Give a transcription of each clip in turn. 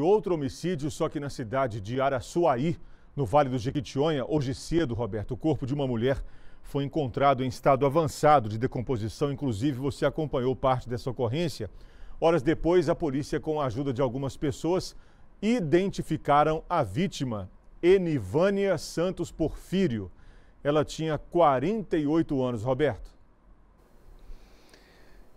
Outro homicídio, só que na cidade de Araçuaí, no Vale do Jequitinhonha, hoje cedo, Roberto, o corpo de uma mulher foi encontrado em estado avançado de decomposição. Inclusive, você acompanhou parte dessa ocorrência. Horas depois, a polícia, com a ajuda de algumas pessoas, identificaram a vítima, Enivânia Santos Porfírio. Ela tinha 48 anos, Roberto.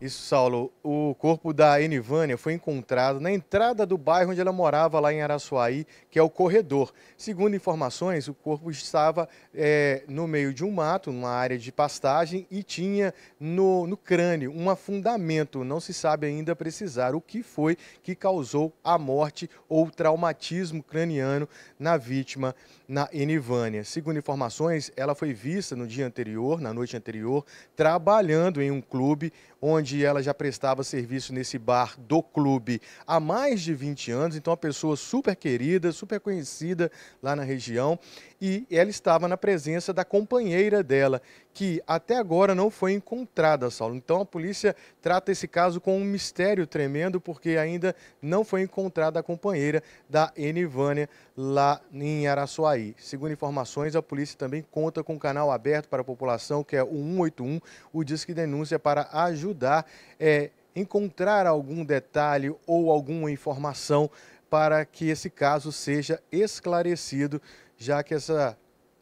Isso, Saulo. O corpo da Enivânia foi encontrado na entrada do bairro onde ela morava, lá em Araçuaí, que é o corredor. Segundo informações, o corpo estava é, no meio de um mato, numa área de pastagem, e tinha no, no crânio um afundamento. Não se sabe ainda precisar o que foi que causou a morte ou traumatismo craniano na vítima, na Enivânia. Segundo informações, ela foi vista no dia anterior, na noite anterior, trabalhando em um clube onde onde ela já prestava serviço nesse bar do clube há mais de 20 anos, então uma pessoa super querida, super conhecida lá na região, e ela estava na presença da companheira dela, que até agora não foi encontrada, Saulo. Então a polícia trata esse caso com um mistério tremendo, porque ainda não foi encontrada a companheira da Enivânia lá em Araçuaí. Segundo informações, a polícia também conta com um canal aberto para a população, que é o 181, o Disque Denúncia, para ajudar tentar é, encontrar algum detalhe ou alguma informação para que esse caso seja esclarecido, já que essa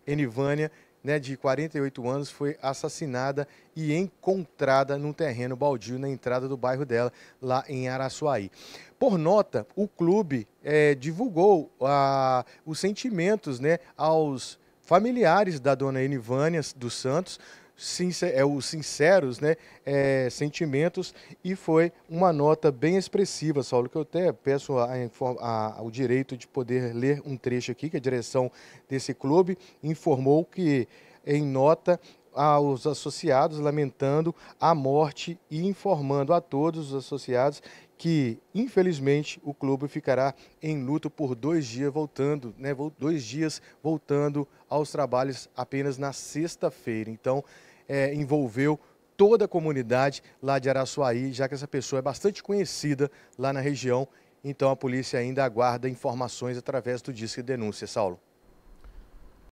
Enivânia, né, de 48 anos, foi assassinada e encontrada num terreno baldio na entrada do bairro dela, lá em Araçuaí. Por nota, o clube é, divulgou os sentimentos né, aos familiares da dona Enivânia dos Santos, sincer, é, os sinceros né, é, sentimentos e foi uma nota bem expressiva, Saulo, que eu até peço a, a, o direito de poder ler um trecho aqui, que a direção desse clube informou que, em nota, aos associados, lamentando a morte e informando a todos os associados que, infelizmente, o clube ficará em luto por dois dias voltando, né, dois dias voltando aos trabalhos apenas na sexta-feira. Então, é, envolveu toda a comunidade lá de Araçuaí, já que essa pessoa é bastante conhecida lá na região. Então a polícia ainda aguarda informações através do Disque Denúncia, Saulo.